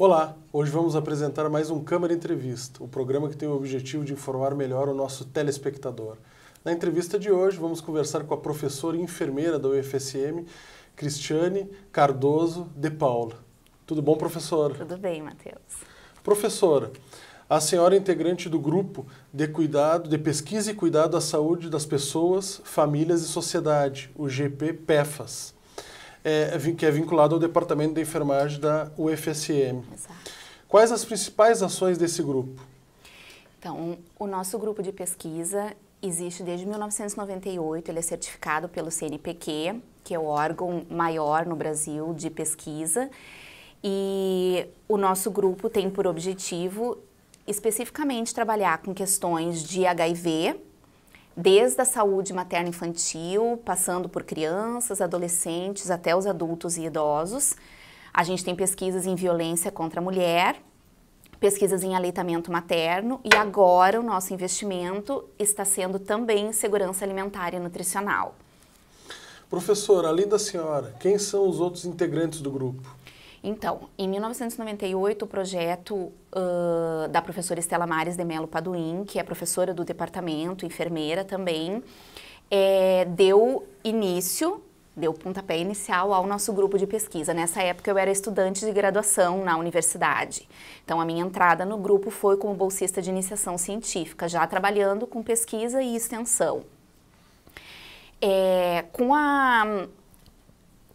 Olá, hoje vamos apresentar mais um Câmara Entrevista, o programa que tem o objetivo de informar melhor o nosso telespectador. Na entrevista de hoje, vamos conversar com a professora e enfermeira da UFSM, Cristiane Cardoso de Paula. Tudo bom, professora? Tudo bem, Matheus. Professora, a senhora é integrante do grupo de cuidado, de pesquisa e cuidado à saúde das pessoas, famílias e sociedade, o GP PEFAS é, que é vinculado ao Departamento de Enfermagem da UFSM. Exato. Quais as principais ações desse grupo? Então, o nosso grupo de pesquisa existe desde 1998, ele é certificado pelo CNPq, que é o órgão maior no Brasil de pesquisa, e o nosso grupo tem por objetivo especificamente trabalhar com questões de HIV, desde a saúde materno-infantil, passando por crianças, adolescentes, até os adultos e idosos. A gente tem pesquisas em violência contra a mulher, pesquisas em aleitamento materno e agora o nosso investimento está sendo também em segurança alimentar e nutricional. Professora, além da senhora, quem são os outros integrantes do grupo? Então, em 1998, o projeto uh, da professora Estela Mares de Melo Paduim, que é professora do departamento, enfermeira também, é, deu início, deu pontapé inicial ao nosso grupo de pesquisa. Nessa época, eu era estudante de graduação na universidade. Então, a minha entrada no grupo foi como bolsista de iniciação científica, já trabalhando com pesquisa e extensão. É, com a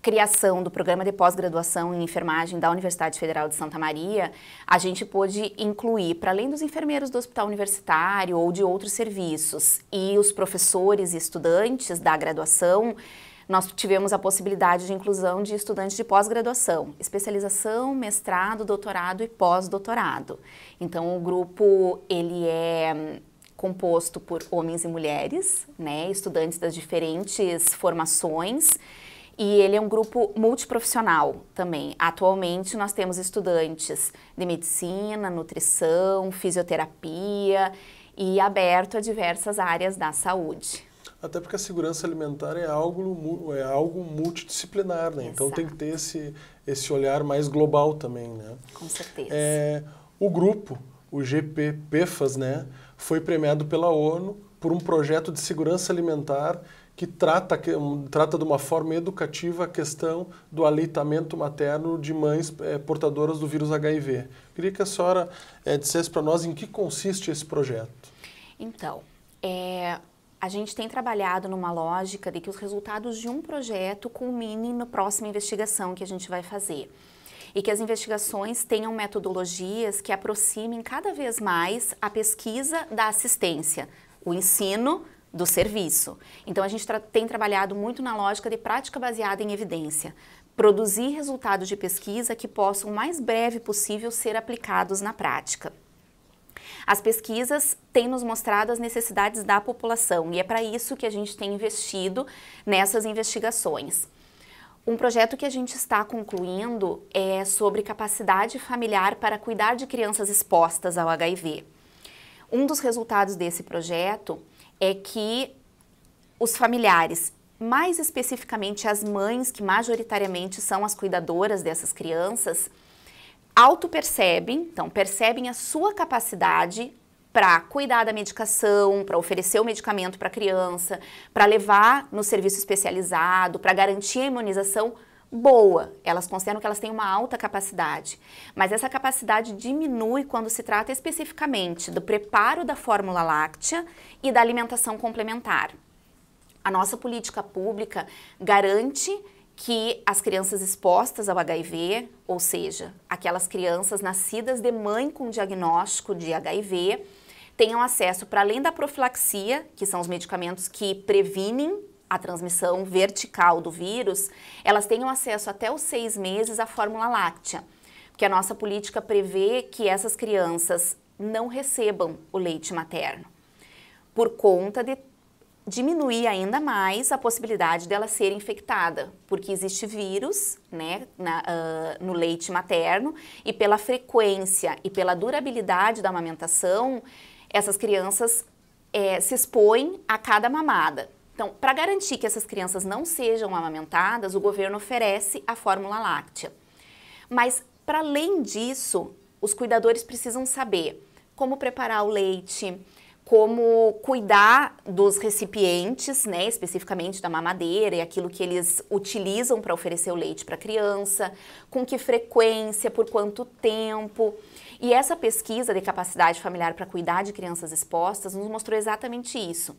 criação do programa de pós-graduação em enfermagem da Universidade Federal de Santa Maria, a gente pôde incluir, para além dos enfermeiros do hospital universitário ou de outros serviços, e os professores e estudantes da graduação, nós tivemos a possibilidade de inclusão de estudantes de pós-graduação, especialização, mestrado, doutorado e pós-doutorado. Então, o grupo, ele é hum, composto por homens e mulheres, né, estudantes das diferentes formações, e ele é um grupo multiprofissional também. Atualmente nós temos estudantes de medicina, nutrição, fisioterapia e aberto a diversas áreas da saúde. Até porque a segurança alimentar é algo, é algo multidisciplinar, né? Então Exato. tem que ter esse, esse olhar mais global também, né? Com certeza. É, o grupo, o GP PFAS, né, foi premiado pela ONU por um projeto de segurança alimentar que trata, que, um, trata de uma forma educativa a questão do aleitamento materno de mães é, portadoras do vírus HIV. Queria que a senhora é, dissesse para nós em que consiste esse projeto. Então, é, a gente tem trabalhado numa lógica de que os resultados de um projeto culminem na próxima investigação que a gente vai fazer. E que as investigações tenham metodologias que aproximem cada vez mais a pesquisa da assistência, o ensino do serviço. Então a gente tra tem trabalhado muito na lógica de prática baseada em evidência, produzir resultados de pesquisa que possam o mais breve possível ser aplicados na prática. As pesquisas têm nos mostrado as necessidades da população e é para isso que a gente tem investido nessas investigações. Um projeto que a gente está concluindo é sobre capacidade familiar para cuidar de crianças expostas ao HIV. Um dos resultados desse projeto é que os familiares, mais especificamente as mães, que majoritariamente são as cuidadoras dessas crianças, auto-percebem, então percebem a sua capacidade para cuidar da medicação, para oferecer o medicamento para a criança, para levar no serviço especializado, para garantir a imunização boa. Elas consideram que elas têm uma alta capacidade, mas essa capacidade diminui quando se trata especificamente do preparo da fórmula láctea e da alimentação complementar. A nossa política pública garante que as crianças expostas ao HIV, ou seja, aquelas crianças nascidas de mãe com diagnóstico de HIV, tenham acesso para além da profilaxia, que são os medicamentos que previnem a transmissão vertical do vírus, elas tenham acesso até os seis meses à fórmula láctea, porque a nossa política prevê que essas crianças não recebam o leite materno, por conta de diminuir ainda mais a possibilidade dela ser infectada, porque existe vírus né, na, uh, no leite materno e pela frequência e pela durabilidade da amamentação, essas crianças é, se expõem a cada mamada. Então, para garantir que essas crianças não sejam amamentadas, o governo oferece a fórmula láctea. Mas, para além disso, os cuidadores precisam saber como preparar o leite, como cuidar dos recipientes, né, especificamente da mamadeira e aquilo que eles utilizam para oferecer o leite para a criança, com que frequência, por quanto tempo. E essa pesquisa de capacidade familiar para cuidar de crianças expostas nos mostrou exatamente isso,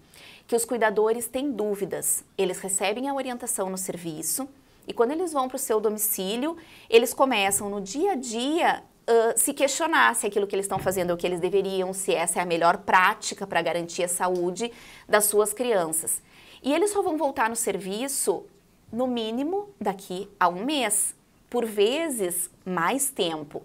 que os cuidadores têm dúvidas. Eles recebem a orientação no serviço e quando eles vão para o seu domicílio, eles começam no dia a dia Uh, se questionar se aquilo que eles estão fazendo é o que eles deveriam, se essa é a melhor prática para garantir a saúde das suas crianças. E eles só vão voltar no serviço, no mínimo, daqui a um mês, por vezes mais tempo.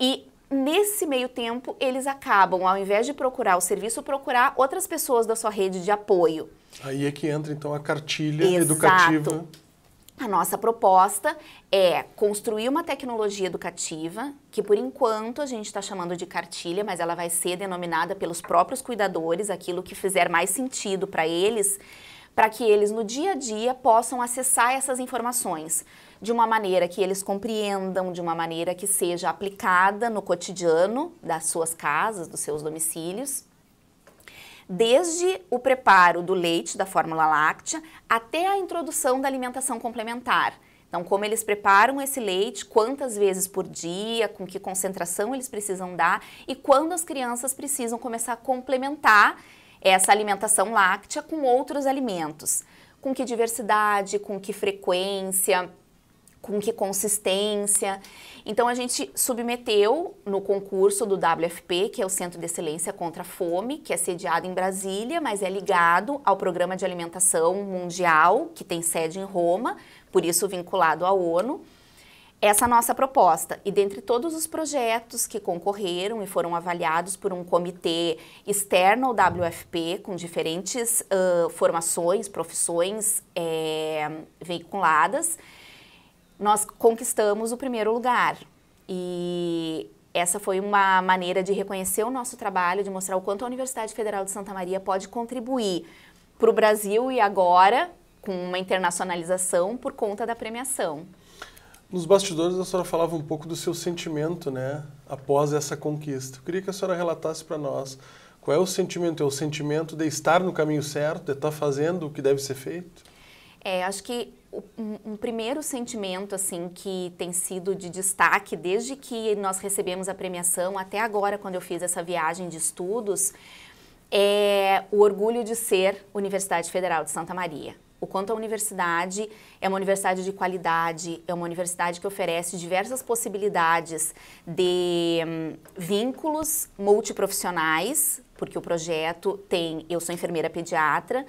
E nesse meio tempo, eles acabam, ao invés de procurar o serviço, procurar outras pessoas da sua rede de apoio. Aí é que entra então a cartilha Exato. educativa a nossa proposta é construir uma tecnologia educativa, que por enquanto a gente está chamando de cartilha, mas ela vai ser denominada pelos próprios cuidadores, aquilo que fizer mais sentido para eles, para que eles no dia a dia possam acessar essas informações de uma maneira que eles compreendam, de uma maneira que seja aplicada no cotidiano das suas casas, dos seus domicílios desde o preparo do leite, da fórmula láctea, até a introdução da alimentação complementar. Então, como eles preparam esse leite, quantas vezes por dia, com que concentração eles precisam dar e quando as crianças precisam começar a complementar essa alimentação láctea com outros alimentos. Com que diversidade, com que frequência, com que consistência. Então a gente submeteu no concurso do WFP, que é o Centro de Excelência contra a Fome, que é sediado em Brasília, mas é ligado ao Programa de Alimentação Mundial, que tem sede em Roma, por isso vinculado à ONU. Essa nossa proposta, e dentre todos os projetos que concorreram e foram avaliados por um comitê externo ao WFP, com diferentes uh, formações, profissões é, veiculadas, nós conquistamos o primeiro lugar. E essa foi uma maneira de reconhecer o nosso trabalho, de mostrar o quanto a Universidade Federal de Santa Maria pode contribuir para o Brasil e agora com uma internacionalização por conta da premiação. Nos bastidores a senhora falava um pouco do seu sentimento, né, após essa conquista. Eu queria que a senhora relatasse para nós qual é o sentimento, é o sentimento de estar no caminho certo, de estar tá fazendo o que deve ser feito? É, acho que um, um, primeiro sentimento assim que tem sido de destaque desde que nós recebemos a premiação até agora, quando eu fiz essa viagem de estudos, é o orgulho de ser Universidade Federal de Santa Maria. O quanto a universidade é uma universidade de qualidade, é uma universidade que oferece diversas possibilidades de hum, vínculos multiprofissionais, porque o projeto tem. Eu sou enfermeira pediatra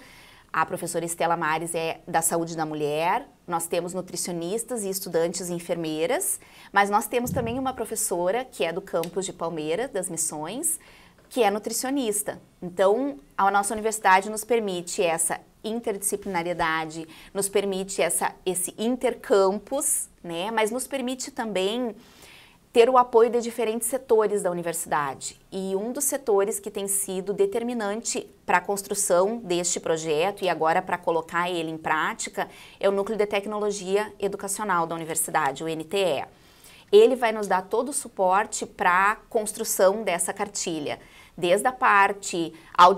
a professora Estela Mares é da Saúde da Mulher, nós temos nutricionistas e estudantes e enfermeiras, mas nós temos também uma professora que é do campus de Palmeiras, das Missões, que é nutricionista. Então, a nossa universidade nos permite essa interdisciplinariedade, nos permite essa, esse intercampus, né? Mas nos permite também ter o apoio de diferentes setores da universidade. E um dos setores que tem sido determinante para a construção deste projeto e agora para colocar ele em prática é o Núcleo de Tecnologia Educacional da Universidade, o NTE. Ele vai nos dar todo o suporte para a construção dessa cartilha. Desde a parte,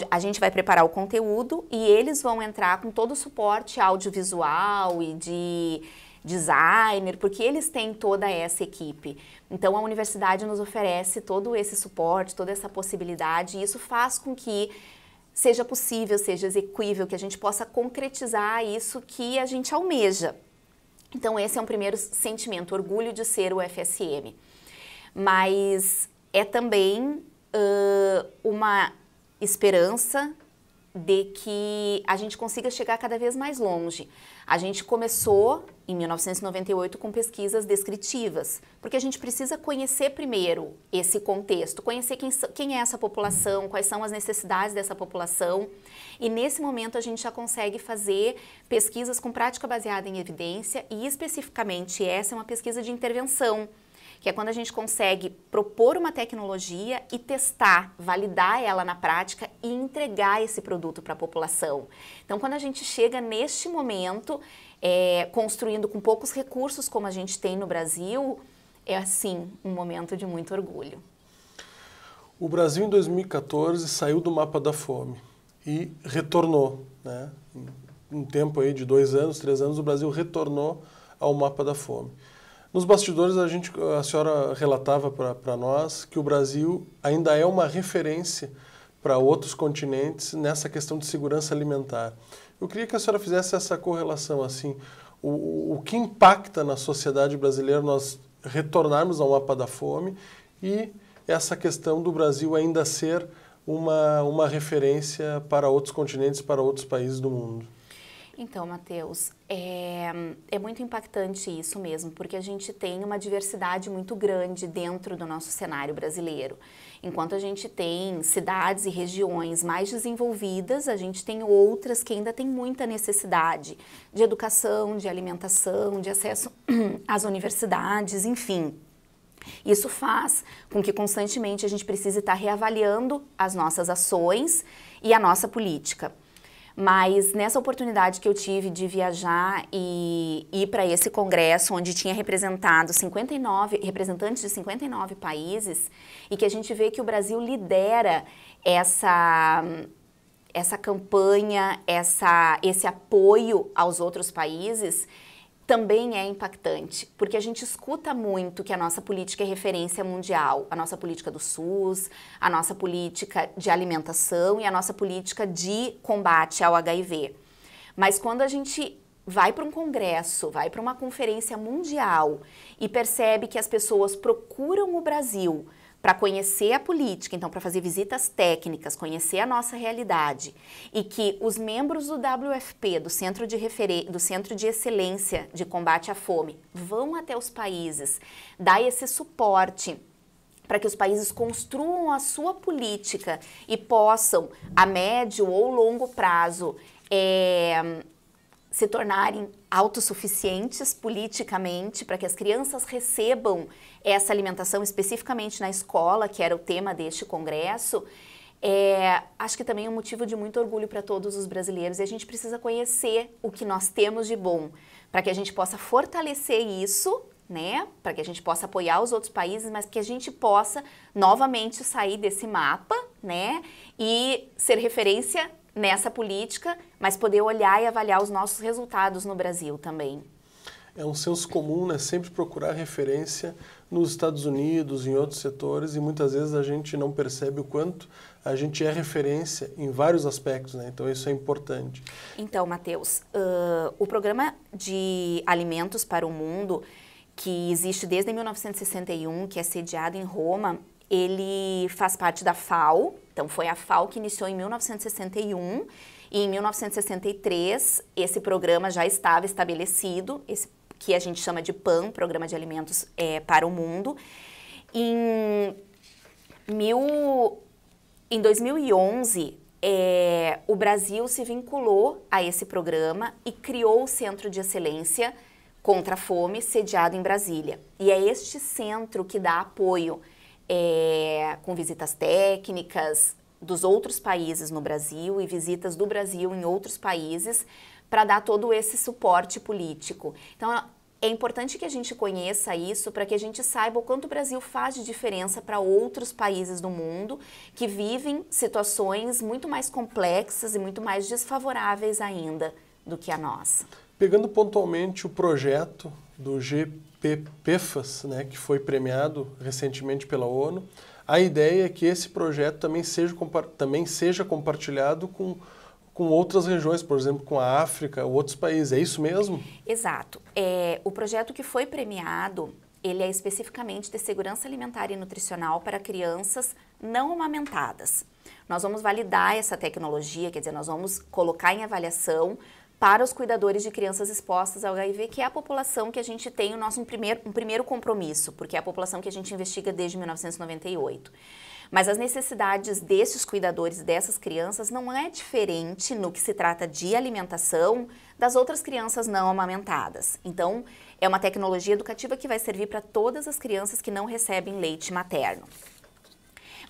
a gente vai preparar o conteúdo e eles vão entrar com todo o suporte audiovisual e de designer, porque eles têm toda essa equipe. Então a universidade nos oferece todo esse suporte, toda essa possibilidade, e isso faz com que seja possível, seja execuível, que a gente possa concretizar isso que a gente almeja. Então esse é um primeiro sentimento, orgulho de ser o FSM. Mas é também uh, uma esperança de que a gente consiga chegar cada vez mais longe. A gente começou em 1998 com pesquisas descritivas, porque a gente precisa conhecer primeiro esse contexto, conhecer quem, quem é essa população, quais são as necessidades dessa população. E nesse momento a gente já consegue fazer pesquisas com prática baseada em evidência e especificamente essa é uma pesquisa de intervenção que é quando a gente consegue propor uma tecnologia e testar, validar ela na prática e entregar esse produto para a população. Então, quando a gente chega neste momento, é, construindo com poucos recursos como a gente tem no Brasil, é assim um momento de muito orgulho. O Brasil em 2014 saiu do mapa da fome e retornou, né? Um tempo aí de dois anos, três anos, o Brasil retornou ao mapa da fome. Nos bastidores, a, gente, a senhora relatava para nós que o Brasil ainda é uma referência para outros continentes nessa questão de segurança alimentar. Eu queria que a senhora fizesse essa correlação, assim, o, o que impacta na sociedade brasileira nós retornarmos ao mapa da fome e essa questão do Brasil ainda ser uma, uma referência para outros continentes, para outros países do mundo. Então, Matheus, é, é, muito impactante isso mesmo, porque a gente tem uma diversidade muito grande dentro do nosso cenário brasileiro. Enquanto a gente tem cidades e regiões mais desenvolvidas, a gente tem outras que ainda têm muita necessidade de educação, de alimentação, de acesso às universidades, enfim. Isso faz com que constantemente a gente precise estar reavaliando as nossas ações e a nossa política. Mas nessa oportunidade que eu tive de viajar e ir para esse congresso, onde tinha representado 59, representantes de 59 países, e que a gente vê que o Brasil lidera essa, essa campanha, essa, esse apoio aos outros países, também é impactante, porque a gente escuta muito que a nossa política é referência mundial, a nossa política do SUS, a nossa política de alimentação e a nossa política de combate ao HIV. Mas quando a gente vai para um congresso, vai para uma conferência mundial e percebe que as pessoas procuram o Brasil para conhecer a política, então para fazer visitas técnicas, conhecer a nossa realidade e que os membros do WFP, do Centro de, Referen do Centro de Excelência de Combate à Fome, vão até os países, dar esse suporte para que os países construam a sua política e possam, a médio ou longo prazo, é, se tornarem autossuficientes politicamente, para que as crianças recebam essa alimentação especificamente na escola, que era o tema deste congresso, é, acho que também é um motivo de muito orgulho para todos os brasileiros. E a gente precisa conhecer o que nós temos de bom, para que a gente possa fortalecer isso, né? Para que a gente possa apoiar os outros países, mas que a gente possa novamente sair desse mapa, né? E ser referência nessa política, mas poder olhar e avaliar os nossos resultados no Brasil também. É um senso comum, né? Sempre procurar referência nos Estados Unidos, em outros setores, e muitas vezes a gente não percebe o quanto a gente é referência em vários aspectos, né? Então isso é importante. Então, Matheus, uh, o programa de alimentos para o mundo que existe desde 1961, que é sediado em Roma, ele faz parte da FAO, então foi a FAO que iniciou em 1961 e em 1963 esse programa já estava estabelecido, esse que a gente chama de PAN, Programa de Alimentos é, para o Mundo. Em, mil, em 2011, é, o Brasil se vinculou a esse programa e criou o Centro de Excelência contra a Fome, sediado em Brasília. E é este centro que dá apoio é, com visitas técnicas dos outros países no Brasil e visitas do Brasil em outros países para dar todo esse suporte político. Então, é importante que a gente conheça isso para que a gente saiba o quanto o Brasil faz de diferença para outros países do mundo que vivem situações muito mais complexas e muito mais desfavoráveis ainda do que a nossa. Pegando pontualmente o projeto do GP PFAS, né, que foi premiado recentemente pela ONU, a ideia é que esse projeto também seja, também seja compartilhado com, com outras regiões, por exemplo, com a África outros países. É isso mesmo? Exato. É, o projeto que foi premiado, ele é especificamente de segurança alimentar e nutricional para crianças não amamentadas. Nós vamos validar essa tecnologia, quer dizer, nós vamos colocar em avaliação para os cuidadores de crianças expostas ao HIV, que é a população que a gente tem o nosso um primeiro, um primeiro compromisso, porque é a população que a gente investiga desde 1998. Mas as necessidades desses cuidadores dessas crianças não é diferente no que se trata de alimentação das outras crianças não amamentadas. Então, é uma tecnologia educativa que vai servir para todas as crianças que não recebem leite materno.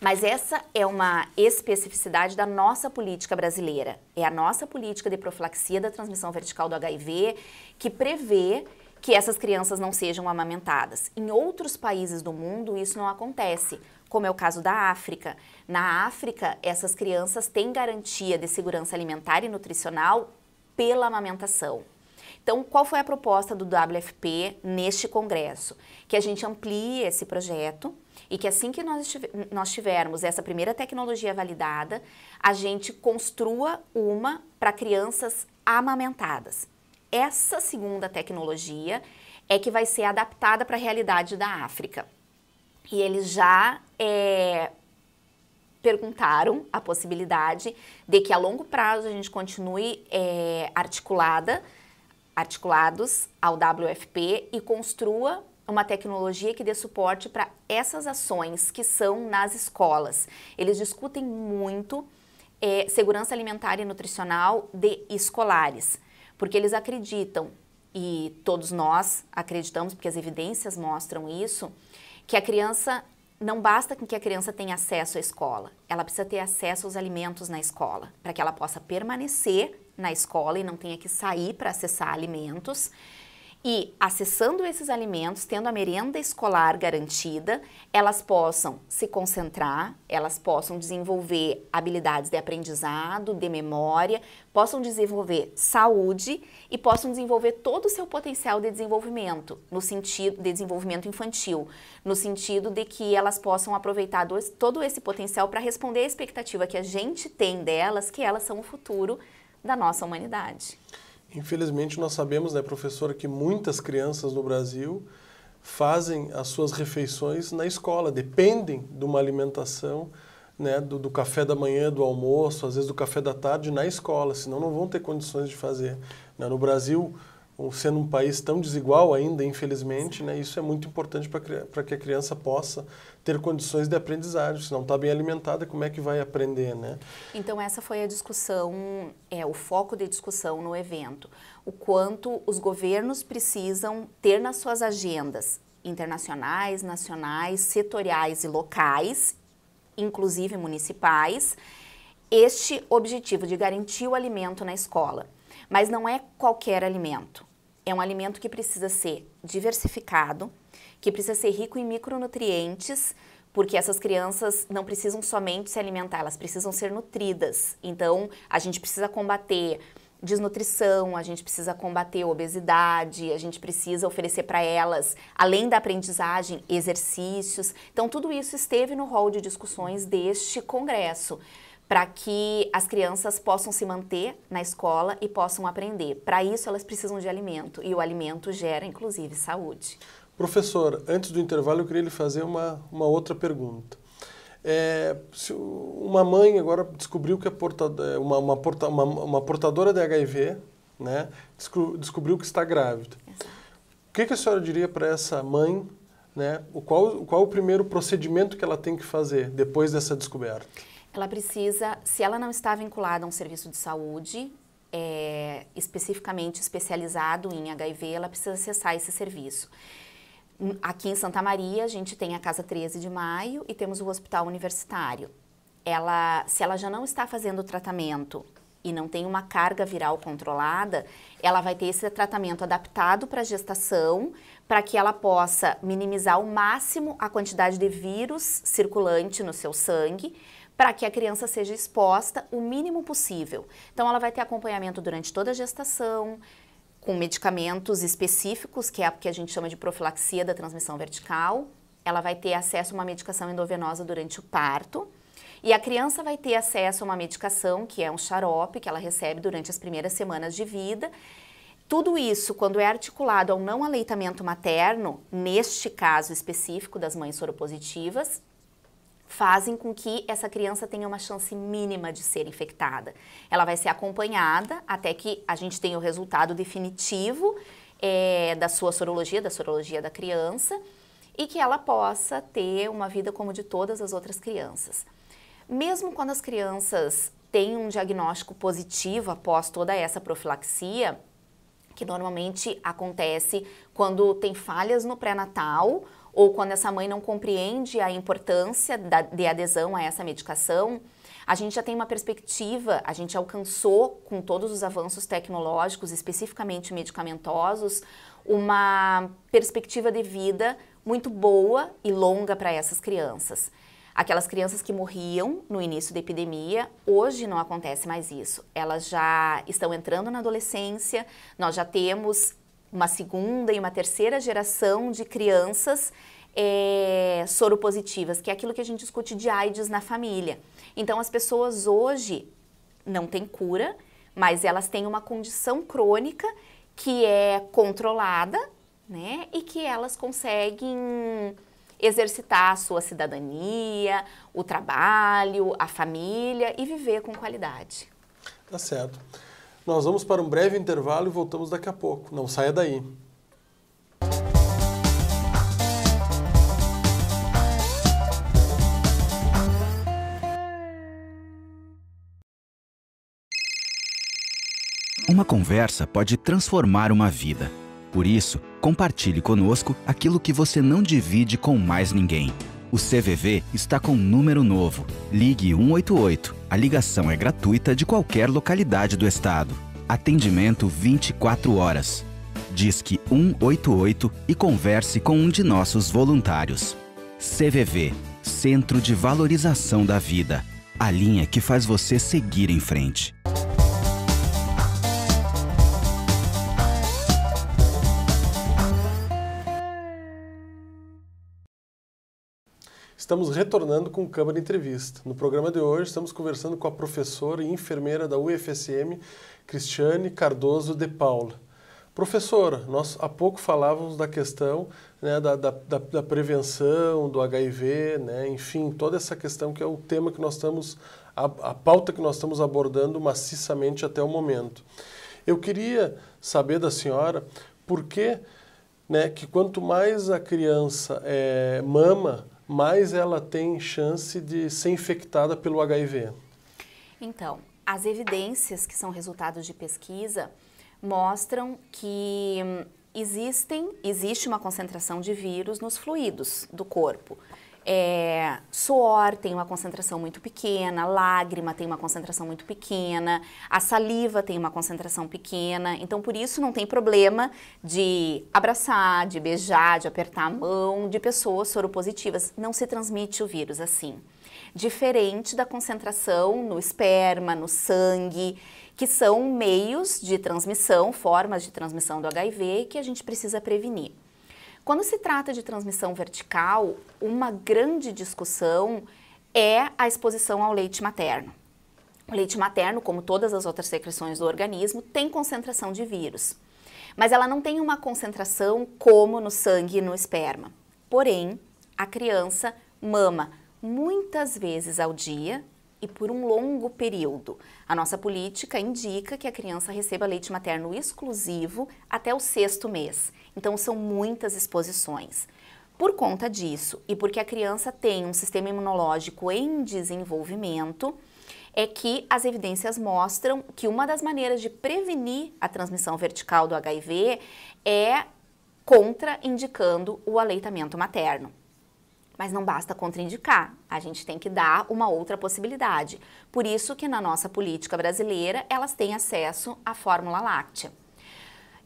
Mas essa é uma especificidade da nossa política brasileira. É a nossa política de profilaxia da transmissão vertical do HIV que prevê que essas crianças não sejam amamentadas. Em outros países do mundo isso não acontece, como é o caso da África. Na África, essas crianças têm garantia de segurança alimentar e nutricional pela amamentação. Então, qual foi a proposta do WFP neste congresso? Que a gente amplie esse projeto e que assim que nós, nós tivermos essa primeira tecnologia validada, a gente construa uma para crianças amamentadas. Essa segunda tecnologia é que vai ser adaptada para a realidade da África. E eles já é, perguntaram a possibilidade de que a longo prazo a gente continue é, articulada, articulados ao WFP e construa uma tecnologia que dê suporte para essas ações que são nas escolas. Eles discutem muito é, segurança alimentar e nutricional de escolares, porque eles acreditam, e todos nós acreditamos, porque as evidências mostram isso, que a criança não basta que a criança tenha acesso à escola, ela precisa ter acesso aos alimentos na escola, para que ela possa permanecer na escola e não tenha que sair para acessar alimentos e, acessando esses alimentos, tendo a merenda escolar garantida, elas possam se concentrar, elas possam desenvolver habilidades de aprendizado, de memória, possam desenvolver saúde e possam desenvolver todo o seu potencial de desenvolvimento, no sentido de desenvolvimento infantil, no sentido de que elas possam aproveitar todo esse potencial para responder à expectativa que a gente tem delas, que elas são o futuro da nossa humanidade. Infelizmente, nós sabemos, né, professora, que muitas crianças no Brasil fazem as suas refeições na escola, dependem de uma alimentação, né, do, do, café da manhã, do almoço, às vezes do café da tarde na escola, senão não vão ter condições de fazer. Né? No Brasil, sendo um país tão desigual ainda, infelizmente, né, isso é muito importante para que a criança possa ter condições de aprendizagem. Se não está bem alimentada, como é que vai aprender, né? Então essa foi a discussão, é o foco de discussão no evento, o quanto os governos precisam ter nas suas agendas internacionais, nacionais, setoriais e locais, inclusive municipais, este objetivo de garantir o alimento na escola. Mas não é qualquer alimento. É um alimento que precisa ser diversificado, que precisa ser rico em micronutrientes, porque essas crianças não precisam somente se alimentar, elas precisam ser nutridas. Então, a gente precisa combater desnutrição, a gente precisa combater obesidade, a gente precisa oferecer para elas, além da aprendizagem, exercícios. Então, tudo isso esteve no rol de discussões deste congresso para que as crianças possam se manter na escola e possam aprender. Para isso, elas precisam de alimento e o alimento gera, inclusive, saúde. Professor, antes do intervalo, eu queria lhe fazer uma, uma outra pergunta. É, uma mãe agora descobriu que é portadora, é, uma, uma, porta, uma, uma, portadora de HIV, né, descobriu que está grávida. Exato. O que, que a senhora diria para essa mãe, né, o qual, qual o primeiro procedimento que ela tem que fazer depois dessa descoberta? ela precisa, se ela não está vinculada a um serviço de saúde, é, especificamente especializado em HIV, ela precisa acessar esse serviço. Aqui em Santa Maria, a gente tem a Casa 13 de Maio e temos o Hospital Universitário. Ela, se ela já não está fazendo tratamento e não tem uma carga viral controlada, ela vai ter esse tratamento adaptado para a gestação, para que ela possa minimizar ao máximo a quantidade de vírus circulante no seu sangue, para que a criança seja exposta o mínimo possível. Então, ela vai ter acompanhamento durante toda a gestação, com medicamentos específicos, que é o que a gente chama de profilaxia da transmissão vertical. Ela vai ter acesso a uma medicação endovenosa durante o parto. E a criança vai ter acesso a uma medicação, que é um xarope, que ela recebe durante as primeiras semanas de vida. Tudo isso, quando é articulado ao não aleitamento materno, neste caso específico das mães soropositivas, fazem com que essa criança tenha uma chance mínima de ser infectada. Ela vai ser acompanhada até que a gente tenha o resultado definitivo é, da sua sorologia, da sorologia da criança, e que ela possa ter uma vida como de todas as outras crianças. Mesmo quando as crianças têm um diagnóstico positivo após toda essa profilaxia, que normalmente acontece quando tem falhas no pré-natal ou quando essa mãe não compreende a importância da, de adesão a essa medicação, a gente já tem uma perspectiva, a gente alcançou com todos os avanços tecnológicos, especificamente medicamentosos, uma perspectiva de vida muito boa e longa para essas crianças. Aquelas crianças que morriam no início da epidemia, hoje não acontece mais isso. Elas já estão entrando na adolescência, nós já temos uma segunda e uma terceira geração de crianças é, soropositivas, que é aquilo que a gente discute de AIDS na família. Então, as pessoas hoje não têm cura, mas elas têm uma condição crônica que é controlada, né? E que elas conseguem exercitar a sua cidadania, o trabalho, a família e viver com qualidade. Tá certo. Nós vamos para um breve intervalo e voltamos daqui a pouco. Não saia daí. Uma conversa pode transformar uma vida. Por isso, compartilhe conosco aquilo que você não divide com mais ninguém. O CVV está com um número novo. Ligue 188. A ligação é gratuita de qualquer localidade do estado. Atendimento 24 horas. Disque 188 e converse com um de nossos voluntários. CVV Centro de Valorização da Vida a linha que faz você seguir em frente. Estamos retornando com o Câmara Entrevista. No programa de hoje, estamos conversando com a professora e enfermeira da UFSM, Cristiane Cardoso de Paula. Professora, nós há pouco falávamos da questão né, da, da, da, prevenção, do HIV, né, enfim, toda essa questão que é o tema que nós estamos, a, a pauta que nós estamos abordando maciçamente até o momento. Eu queria saber da senhora por que, né, que quanto mais a criança é, mama, mais ela tem chance de ser infectada pelo HIV? Então, as evidências que são resultados de pesquisa mostram que hum, existem, existe uma concentração de vírus nos fluidos do corpo, é, suor tem uma concentração muito pequena, lágrima tem uma concentração muito pequena, a saliva tem uma concentração pequena. Então, por isso, não tem problema de abraçar, de beijar, de apertar a mão de pessoas soropositivas. Não se transmite o vírus assim. Diferente da concentração no esperma, no sangue, que são meios de transmissão, formas de transmissão do HIV que a gente precisa prevenir. Quando se trata de transmissão vertical, uma grande discussão é a exposição ao leite materno. O leite materno, como todas as outras secreções do organismo, tem concentração de vírus, mas ela não tem uma concentração como no sangue e no esperma. Porém, a criança mama muitas vezes ao dia e por um longo período. A nossa política indica que a criança receba leite materno exclusivo até o sexto mês, então são muitas exposições. Por conta disso e porque a criança tem um sistema imunológico em desenvolvimento, é que as evidências mostram que uma das maneiras de prevenir a transmissão vertical do HIV é contraindicando o aleitamento materno. Mas não basta contraindicar, a gente tem que dar uma outra possibilidade. Por isso que na nossa política brasileira elas têm acesso à fórmula láctea.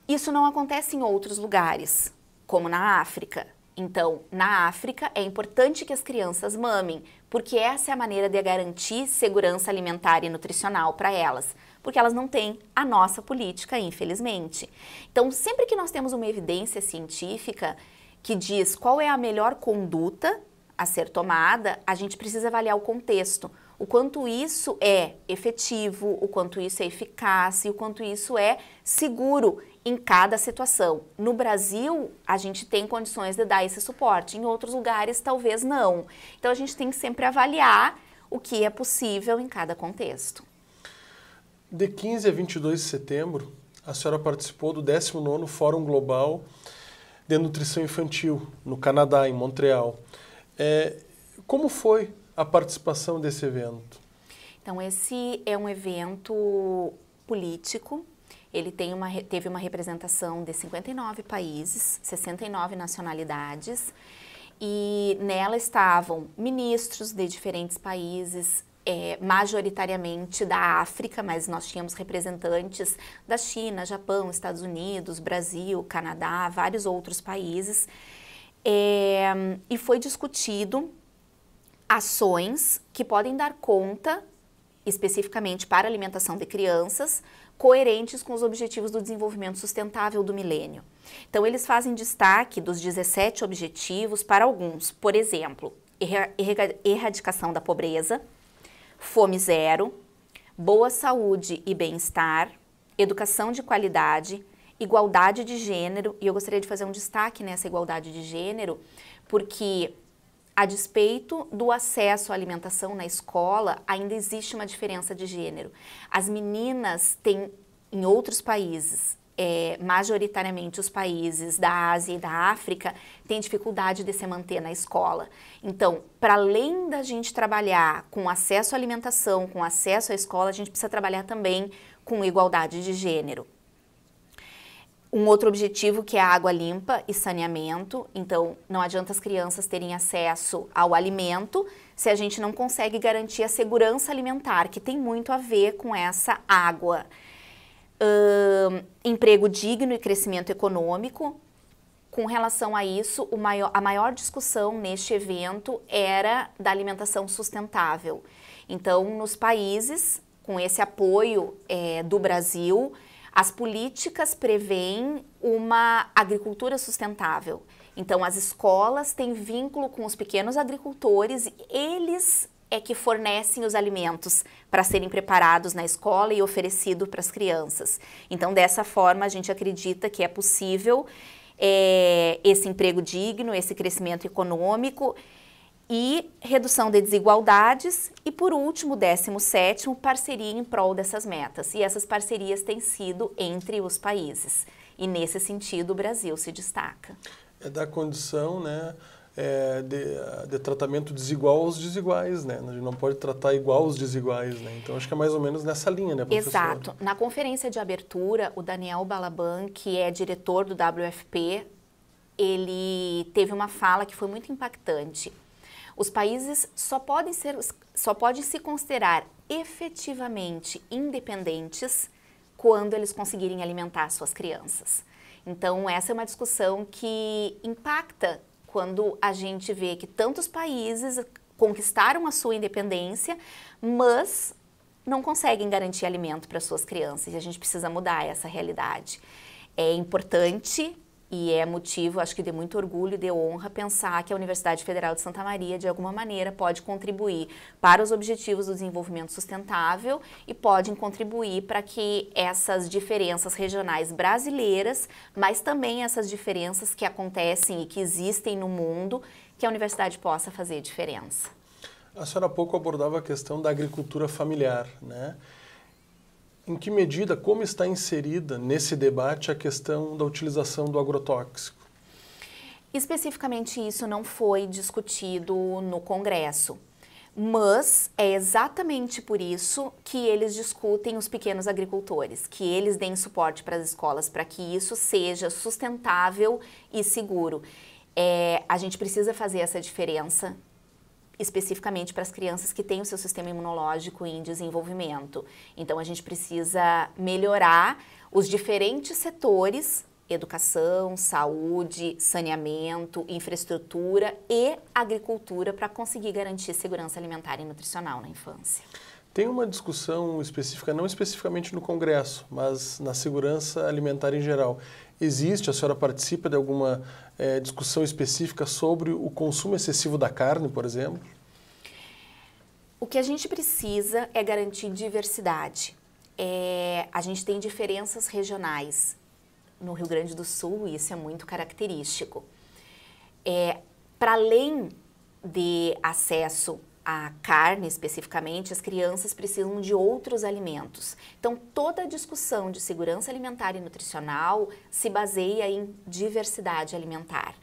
Isso não acontece em outros lugares, como na África. Então, na África é importante que as crianças mamem, porque essa é a maneira de garantir segurança alimentar e nutricional para elas, porque elas não têm a nossa política, infelizmente. Então, sempre que nós temos uma evidência científica que diz qual é a melhor conduta a ser tomada, a gente precisa avaliar o contexto. O quanto isso é efetivo, o quanto isso é eficaz e o quanto isso é seguro em cada situação. No Brasil, a gente tem condições de dar esse suporte, em outros lugares, talvez não. Então, a gente tem que sempre avaliar o que é possível em cada contexto. De 15 a 22 de setembro, a senhora participou do 19 Fórum Global de Nutrição Infantil, no Canadá, em Montreal. É, como foi a participação desse evento? Então, esse é um evento político. Ele tem uma, teve uma representação de 59 países, 69 nacionalidades, e nela estavam ministros de diferentes países, é, majoritariamente da África, mas nós tínhamos representantes da China, Japão, Estados Unidos, Brasil, Canadá, vários outros países. É, e foi discutido ações que podem dar conta, especificamente para alimentação de crianças, coerentes com os objetivos do desenvolvimento sustentável do milênio. Então, eles fazem destaque dos 17 objetivos para alguns, por exemplo, erradicação da pobreza, fome zero, boa saúde e bem-estar, educação de qualidade, igualdade de gênero, e eu gostaria de fazer um destaque nessa igualdade de gênero, porque a despeito do acesso à alimentação na escola, ainda existe uma diferença de gênero. As meninas têm, em outros países, é, majoritariamente os países da Ásia e da África têm dificuldade de se manter na escola. Então, para além da gente trabalhar com acesso à alimentação, com acesso à escola, a gente precisa trabalhar também com igualdade de gênero. Um outro objetivo que é a água limpa e saneamento, então não adianta as crianças terem acesso ao alimento se a gente não consegue garantir a segurança alimentar, que tem muito a ver com essa água. emprego digno e crescimento econômico. Com relação a isso, maior, a maior discussão neste evento era da alimentação sustentável. Então, nos países, com esse apoio é, do Brasil, as políticas prevêem uma agricultura sustentável. Então, as escolas têm vínculo com os pequenos agricultores e eles é que fornecem os alimentos para serem preparados na escola e oferecido para as crianças. Então, dessa forma, a gente acredita que é possível é, esse emprego digno, esse crescimento econômico e redução de desigualdades e, por último, 17 sétimo parceria em prol dessas metas. E essas parcerias têm sido entre os países. E, nesse sentido, o Brasil se destaca. É da condição né, é, de, de, tratamento desigual aos desiguais, né? A gente não pode tratar igual aos desiguais, né? Então, acho que é mais ou menos nessa linha, né, professora? Exato. Na conferência de abertura, o Daniel Balaban, que é diretor do WFP, ele teve uma fala que foi muito impactante os países só podem, ser, só podem se considerar efetivamente independentes quando eles conseguirem alimentar suas crianças. Então, essa é uma discussão que impacta quando a gente vê que tantos países conquistaram a sua independência, mas não conseguem garantir alimento para suas crianças e a gente precisa mudar essa realidade. É importante e é motivo, acho que de muito orgulho e de honra pensar que a Universidade Federal de Santa Maria, de alguma maneira, pode contribuir para os objetivos do desenvolvimento sustentável e pode contribuir para que essas diferenças regionais brasileiras, mas também essas diferenças que acontecem e que existem no mundo, que a universidade possa fazer diferença. A senhora há pouco abordava a questão da agricultura familiar, né? Em que medida, como está inserida nesse debate a questão da utilização do agrotóxico? Especificamente isso não foi discutido no Congresso. Mas é exatamente por isso que eles discutem os pequenos agricultores, que eles deem suporte para as escolas para que isso seja sustentável e seguro. É, a gente precisa fazer essa diferença especificamente para as crianças que têm o seu sistema imunológico em desenvolvimento. Então a gente precisa melhorar os diferentes setores educação, saúde, saneamento, infraestrutura e agricultura para conseguir garantir segurança alimentar e nutricional na infância. Tem uma discussão específica, não especificamente no Congresso, mas na segurança alimentar em geral. Existe, a senhora participa de alguma é, discussão específica sobre o consumo excessivo da carne, por exemplo? O que a gente precisa é garantir diversidade. É, a gente tem diferenças regionais. No Rio Grande do Sul, isso é muito característico. É, Para além de acesso a carne especificamente, as crianças precisam de outros alimentos. Então, toda a discussão de segurança alimentar e nutricional se baseia em diversidade alimentar,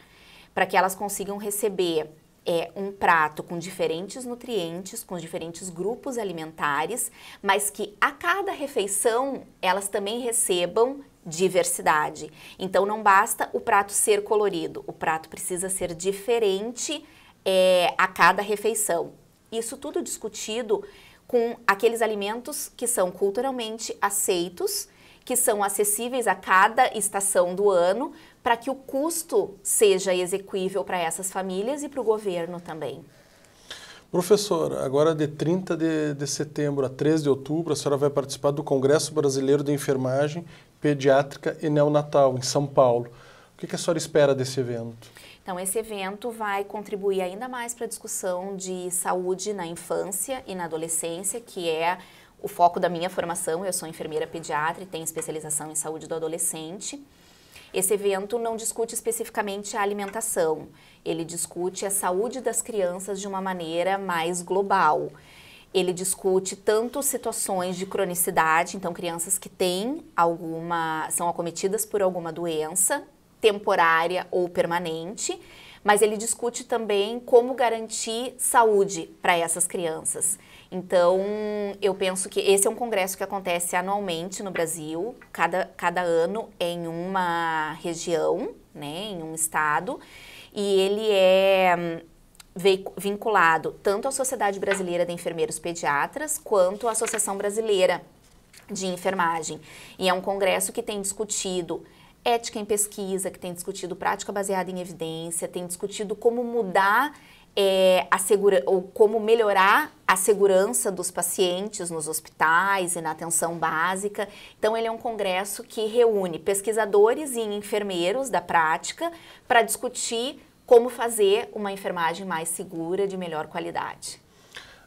para que elas consigam receber é, um prato com diferentes nutrientes, com diferentes grupos alimentares, mas que a cada refeição elas também recebam diversidade. Então, não basta o prato ser colorido, o prato precisa ser diferente. É, a cada refeição. Isso tudo discutido com aqueles alimentos que são culturalmente aceitos, que são acessíveis a cada estação do ano, para que o custo seja exequível para essas famílias e para o governo também. Professor, agora de 30 de, de, setembro a 13 de outubro, a senhora vai participar do Congresso Brasileiro de Enfermagem Pediátrica e Neonatal, em São Paulo. O que, que a senhora espera desse evento? Então, esse evento vai contribuir ainda mais para a discussão de saúde na infância e na adolescência, que é o foco da minha formação. Eu sou enfermeira pediatra e tenho especialização em saúde do adolescente. Esse evento não discute especificamente a alimentação, ele discute a saúde das crianças de uma maneira mais global. Ele discute tanto situações de cronicidade, então crianças que têm alguma, são acometidas por alguma doença temporária ou permanente, mas ele discute também como garantir saúde para essas crianças. Então, eu penso que esse é um congresso que acontece anualmente no Brasil, cada, cada ano é em uma região, né, em um estado, e ele é hum, vinculado tanto à Sociedade Brasileira de Enfermeiros Pediatras quanto à Associação Brasileira de Enfermagem. E é um congresso que tem discutido ética em pesquisa, que tem discutido prática baseada em evidência, tem discutido como mudar é, a segura, ou como melhorar a segurança dos pacientes nos hospitais e na atenção básica. Então, ele é um congresso que reúne pesquisadores e enfermeiros da prática para discutir como fazer uma enfermagem mais segura, de melhor qualidade.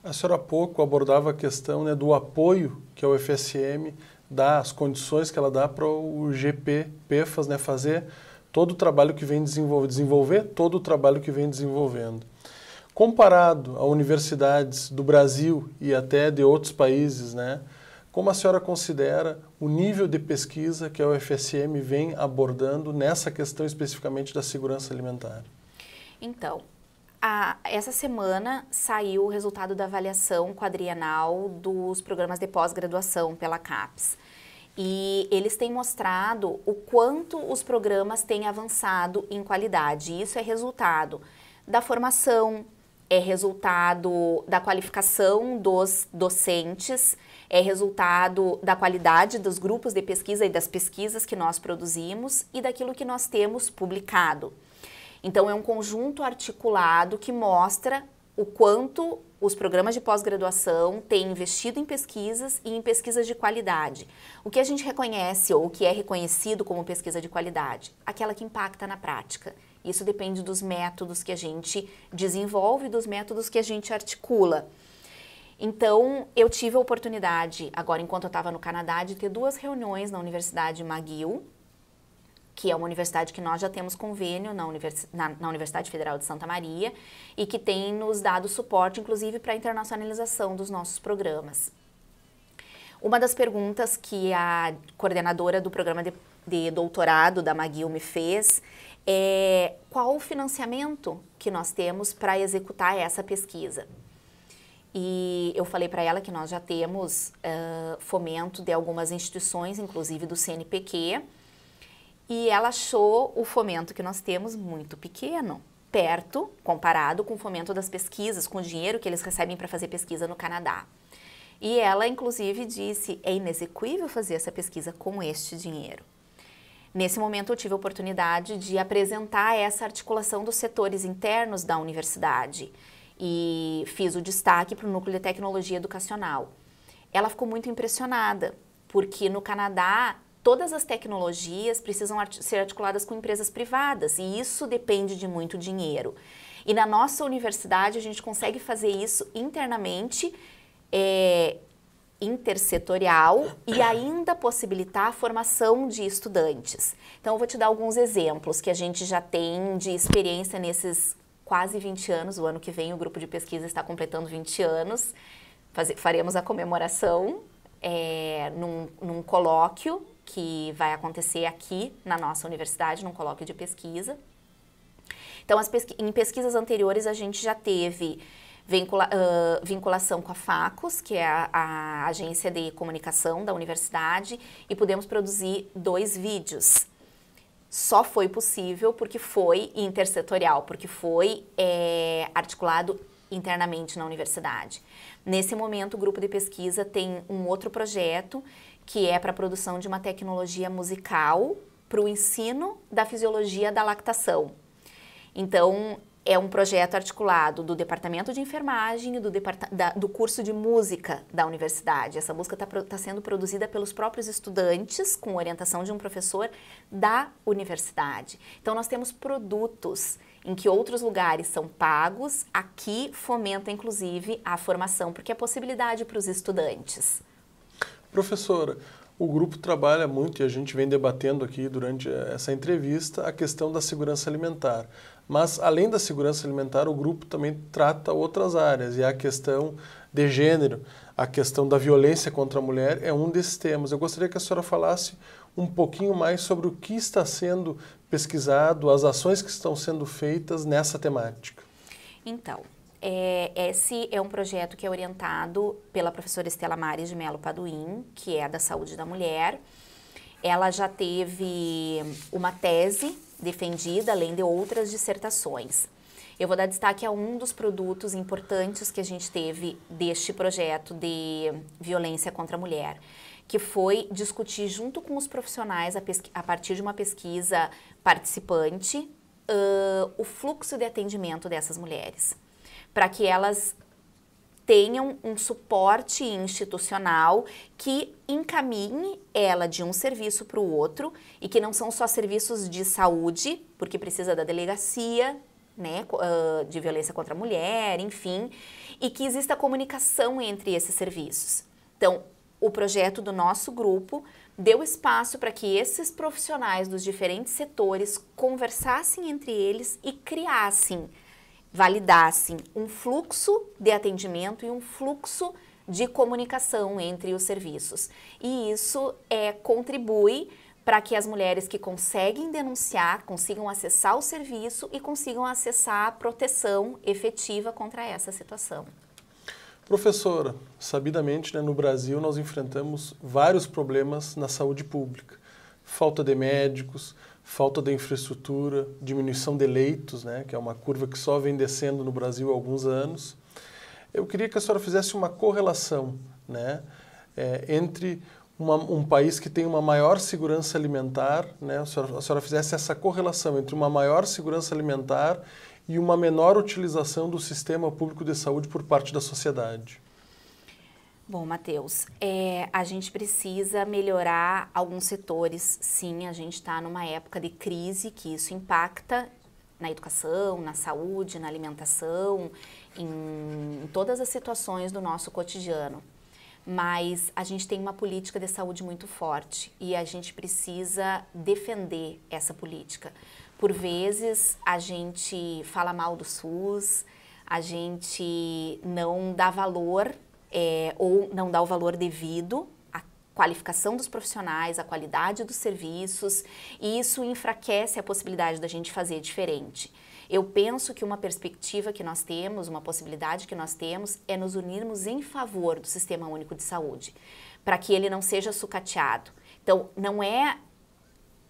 A senhora há pouco abordava a questão né, do apoio que a UFSM dá, as condições que ela dá para o GP PFAS né, fazer todo o trabalho que vem desenvolver, desenvolver todo o trabalho que vem desenvolvendo. Comparado a universidades do Brasil e até de outros países, né, como a senhora considera o nível de pesquisa que a UFSM vem abordando nessa questão especificamente da segurança alimentar? Então, essa semana saiu o resultado da avaliação quadrienal dos programas de pós-graduação pela CAPES. E eles têm mostrado o quanto os programas têm avançado em qualidade. Isso é resultado da formação, é resultado da qualificação dos docentes, é resultado da qualidade dos grupos de pesquisa e das pesquisas que nós produzimos e daquilo que nós temos publicado. Então, é um conjunto articulado que mostra o quanto os programas de pós-graduação têm investido em pesquisas e em pesquisas de qualidade. O que a gente reconhece ou o que é reconhecido como pesquisa de qualidade? Aquela que impacta na prática. Isso depende dos métodos que a gente desenvolve, dos métodos que a gente articula. Então, eu tive a oportunidade, agora enquanto eu estava no Canadá, de ter duas reuniões na Universidade McGill, que é uma universidade que nós já temos convênio na, Univers na, na Universidade Federal de Santa Maria e que tem nos dado suporte, inclusive, para a internacionalização dos nossos programas. Uma das perguntas que a coordenadora do programa de, de doutorado da Maguil me fez é qual o financiamento que nós temos para executar essa pesquisa. E eu falei para ela que nós já temos uh, fomento de algumas instituições, inclusive do CNPq, e ela achou o fomento que nós temos muito pequeno, perto, comparado com o fomento das pesquisas, com o dinheiro que eles recebem para fazer pesquisa no Canadá. E ela, inclusive, disse: é inexequível fazer essa pesquisa com este dinheiro. Nesse momento, eu tive a oportunidade de apresentar essa articulação dos setores internos da universidade e fiz o destaque para o Núcleo de Tecnologia Educacional. Ela ficou muito impressionada, porque no Canadá todas as tecnologias precisam art ser articuladas com empresas privadas e isso depende de muito dinheiro. E na nossa universidade a gente consegue fazer isso internamente, é, intersetorial e ainda possibilitar a formação de estudantes. Então eu vou te dar alguns exemplos que a gente já tem de experiência nesses quase 20 anos. O ano que vem o grupo de pesquisa está completando 20 anos. Faz, faremos a comemoração é, num, num colóquio que vai acontecer aqui na nossa universidade, num colóquio de pesquisa. Então, pesqu em pesquisas anteriores, a gente já teve vincula uh, vinculação com a FACUS, que é a, a agência de comunicação da universidade, e pudemos produzir dois vídeos só foi possível porque foi intersetorial, porque foi é, articulado internamente na universidade. Nesse momento, o grupo de pesquisa tem um outro projeto que é para a produção de uma tecnologia musical para o ensino da fisiologia da lactação. Então, é um projeto articulado do Departamento de Enfermagem e do, da, do curso de música da universidade. Essa música está tá sendo produzida pelos próprios estudantes, com orientação de um professor da universidade. Então, nós temos produtos em que outros lugares são pagos, aqui fomenta inclusive a formação, porque é possibilidade para os estudantes. Professora, o grupo trabalha muito e a gente vem debatendo aqui durante eh, essa entrevista a questão da segurança alimentar. Mas, além da segurança alimentar, o grupo também trata outras áreas, e a questão de gênero, a questão da violência contra a mulher é um desses temas. Eu gostaria que a senhora falasse um pouquinho mais sobre o que está sendo pesquisado, as ações que estão sendo feitas nessa temática. Então, é, esse é um projeto que é orientado pela professora Estela Mares de Melo Paduim, que é da Saúde da Mulher. Ela já teve uma tese defendida, além de outras dissertações. Eu vou dar destaque a um dos produtos importantes que a gente teve deste projeto de violência contra a mulher, que foi discutir junto com os profissionais, a, a partir de uma pesquisa participante, uh, o fluxo de atendimento dessas mulheres para que elas tenham um suporte institucional que encaminhe ela de um serviço para o outro e que não são só serviços de saúde, porque precisa da delegacia, né, de violência contra a mulher, enfim, e que exista comunicação entre esses serviços. Então, o projeto do nosso grupo deu espaço para que esses profissionais dos diferentes setores conversassem entre eles e criassem validassem um fluxo de atendimento e um fluxo de comunicação entre os serviços. E isso é, contribui para que as mulheres que conseguem denunciar consigam acessar o serviço e consigam acessar a proteção efetiva contra essa situação. Professora, sabidamente né, no Brasil nós enfrentamos vários problemas na saúde pública. Falta de médicos, falta de infraestrutura, diminuição de leitos, né, que é uma curva que só vem descendo no Brasil há alguns anos. Eu queria que a senhora fizesse uma correlação né, é, entre uma, um país que tem uma maior segurança alimentar, né, a, senhora, a senhora fizesse essa correlação entre uma maior segurança alimentar e uma menor utilização do sistema público de saúde por parte da sociedade. Bom, Matheus, é, a gente precisa melhorar alguns setores, sim. A gente está numa época de crise que isso impacta na educação, na saúde, na alimentação, em, em todas as situações do nosso cotidiano. Mas a gente tem uma política de saúde muito forte e a gente precisa defender essa política. Por vezes a gente fala mal do SUS, a gente não dá valor é, ou não dá o valor devido à qualificação dos profissionais, à qualidade dos serviços, e isso enfraquece a possibilidade da gente fazer diferente. Eu penso que uma perspectiva que nós temos, uma possibilidade que nós temos, é nos unirmos em favor do Sistema Único de Saúde, para que ele não seja sucateado. Então, não é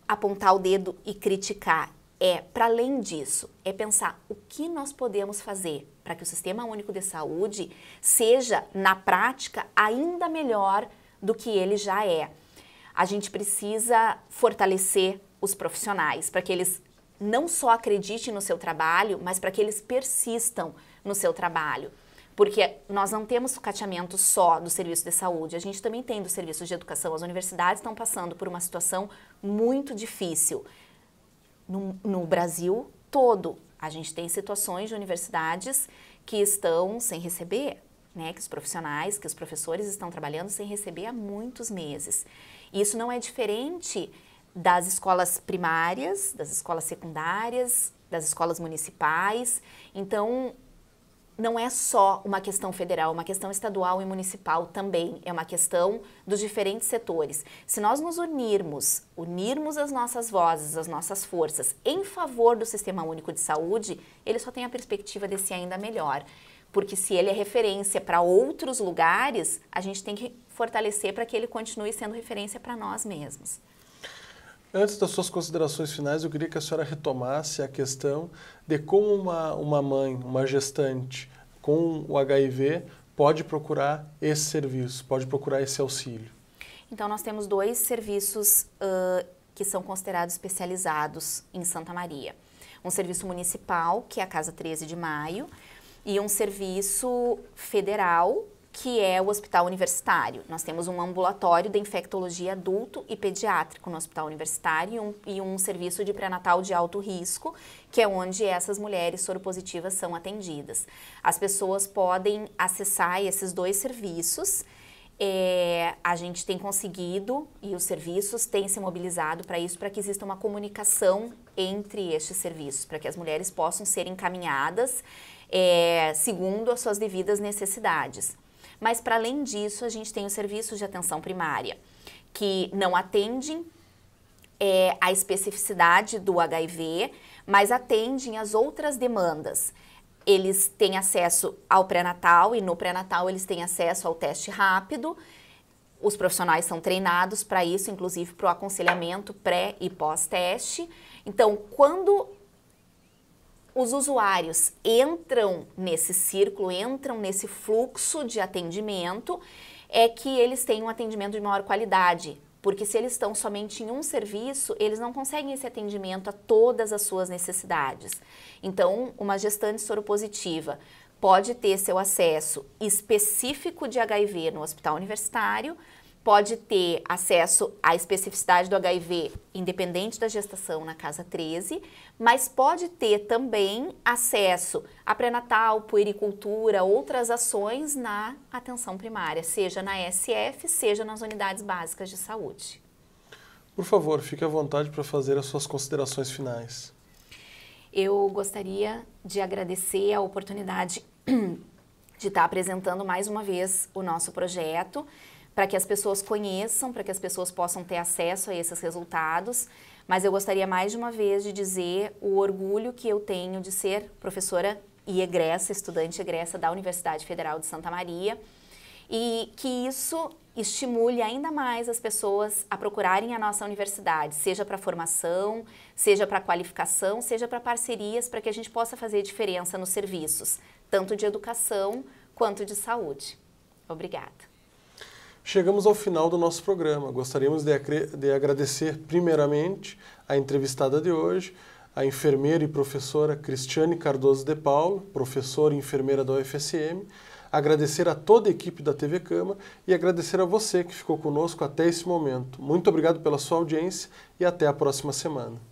apontar o dedo e criticar, é para além disso, é pensar o que nós podemos fazer para que o Sistema Único de Saúde seja, na prática, ainda melhor do que ele já é. A gente precisa fortalecer os profissionais para que eles não só acreditem no seu trabalho, mas para que eles persistam no seu trabalho. Porque nós não temos sucateamento só do serviço de saúde, a gente também tem dos serviços de educação. As universidades estão passando por uma situação muito difícil no, no Brasil todo, a gente tem situações de universidades que estão sem receber, né, que os profissionais, que os professores estão trabalhando sem receber há muitos meses. Isso não é diferente das escolas primárias, das escolas secundárias, das escolas municipais. Então, não é só uma questão federal, é uma questão estadual e municipal também, é uma questão dos diferentes setores. Se nós nos unirmos, unirmos as nossas vozes, as nossas forças em favor do Sistema Único de Saúde, ele só tem a perspectiva desse ainda melhor. Porque se ele é referência para outros lugares, a gente tem que fortalecer para que ele continue sendo referência para nós mesmos. Antes das suas considerações finais, eu queria que a senhora retomasse a questão de como uma, uma mãe, uma gestante com o HIV pode procurar esse serviço, pode procurar esse auxílio. Então, nós temos dois serviços uh, que são considerados especializados em Santa Maria: um serviço municipal, que é a Casa 13 de Maio, e um serviço federal, que é o hospital universitário. Nós temos um ambulatório de infectologia adulto e pediátrico no hospital universitário e um, e um serviço de pré-natal de alto risco, que é onde essas mulheres soropositivas são atendidas. As pessoas podem acessar esses dois serviços. É, a gente tem conseguido e os serviços têm se mobilizado para isso, para que exista uma comunicação entre estes serviços, para que as mulheres possam ser encaminhadas é, segundo as suas devidas necessidades. Mas, para além disso, a gente tem os serviços de atenção primária, que não atendem é, a especificidade do HIV, mas atendem às outras demandas. Eles têm acesso ao pré-natal e no pré-natal eles têm acesso ao teste rápido. Os profissionais são treinados para isso, inclusive para o aconselhamento pré e pós-teste. Então, quando os usuários entram nesse círculo, entram nesse fluxo de atendimento, é que eles têm um atendimento de maior qualidade. Porque se eles estão somente em um serviço, eles não conseguem esse atendimento a todas as suas necessidades. Então, uma gestante soropositiva pode ter seu acesso específico de HIV no hospital universitário, pode ter acesso à especificidade do HIV independente da gestação na casa 13, mas pode ter também acesso a pré-natal, puericultura, outras ações na atenção primária, seja na SF, seja nas unidades básicas de saúde. Por favor, fique à vontade para fazer as suas considerações finais. Eu gostaria de agradecer a oportunidade de estar apresentando mais uma vez o nosso projeto para que as pessoas conheçam, para que as pessoas possam ter acesso a esses resultados. Mas eu gostaria mais de uma vez de dizer o orgulho que eu tenho de ser professora e egressa, estudante egressa da Universidade Federal de Santa Maria, e que isso estimule ainda mais as pessoas a procurarem a nossa universidade, seja para formação, seja para qualificação, seja para parcerias, para que a gente possa fazer diferença nos serviços, tanto de educação quanto de saúde. Obrigada. Chegamos ao final do nosso programa. Gostaríamos de, de agradecer, primeiramente, a entrevistada de hoje, a enfermeira e professora Cristiane Cardoso de Paulo, professora e enfermeira da UFSM, agradecer a toda a equipe da TV Cama e agradecer a você que ficou conosco até esse momento. Muito obrigado pela sua audiência e até a próxima semana.